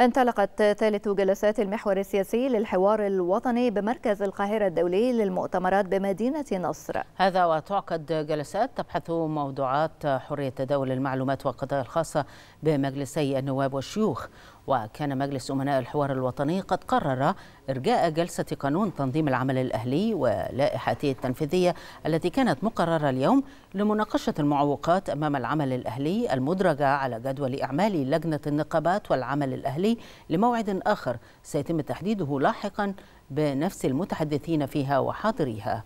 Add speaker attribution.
Speaker 1: انطلقت ثالث جلسات المحور السياسي للحوار الوطني بمركز القاهرة الدولي للمؤتمرات بمدينة نصر
Speaker 2: هذا وتعقد جلسات تبحث موضوعات حرية تداول المعلومات والقضايا الخاصة بمجلسي النواب والشيوخ وكان مجلس أمناء الحوار الوطني قد قرر إرجاء جلسة قانون تنظيم العمل الأهلي ولائحته التنفيذية التي كانت مقررة اليوم لمناقشة المعوقات أمام العمل الأهلي المدرجة على جدول إعمال لجنة النقابات والعمل الأهلي لموعد آخر سيتم تحديده لاحقا بنفس المتحدثين فيها وحاضريها.